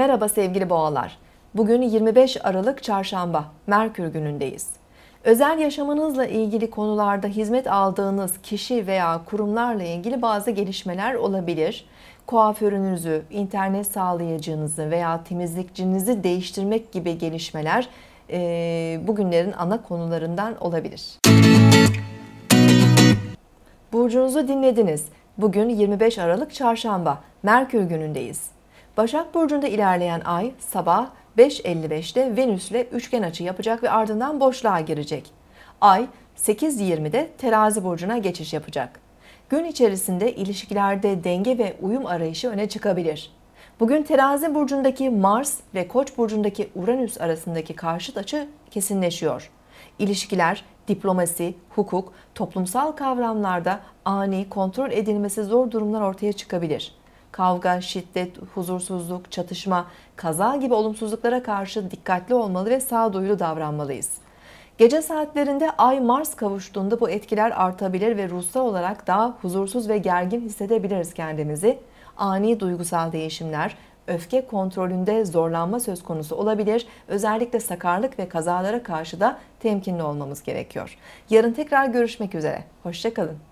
Merhaba sevgili boğalar. Bugün 25 Aralık Çarşamba, Merkür günündeyiz. Özel yaşamınızla ilgili konularda hizmet aldığınız kişi veya kurumlarla ilgili bazı gelişmeler olabilir. Kuaförünüzü, internet sağlayıcınızı veya temizlikçinizi değiştirmek gibi gelişmeler e, bugünlerin ana konularından olabilir. Burcunuzu dinlediniz. Bugün 25 Aralık Çarşamba, Merkür günündeyiz. Başak Burcu'nda ilerleyen ay sabah 5.55'te Venüs ile üçgen açı yapacak ve ardından boşluğa girecek. Ay 8.20'de Terazi Burcu'na geçiş yapacak. Gün içerisinde ilişkilerde denge ve uyum arayışı öne çıkabilir. Bugün Terazi burcundaki Mars ve Koç burcundaki Uranüs arasındaki karşıt açı kesinleşiyor. İlişkiler, diplomasi, hukuk, toplumsal kavramlarda ani, kontrol edilmesi zor durumlar ortaya çıkabilir kavga, şiddet, huzursuzluk, çatışma, kaza gibi olumsuzluklara karşı dikkatli olmalı ve sağduyulu davranmalıyız. Gece saatlerinde Ay Mars kavuştuğunda bu etkiler artabilir ve ruhsal olarak daha huzursuz ve gergin hissedebiliriz kendimizi. Ani duygusal değişimler, öfke kontrolünde zorlanma söz konusu olabilir. Özellikle sakarlık ve kazalara karşı da temkinli olmamız gerekiyor. Yarın tekrar görüşmek üzere. Hoşçakalın.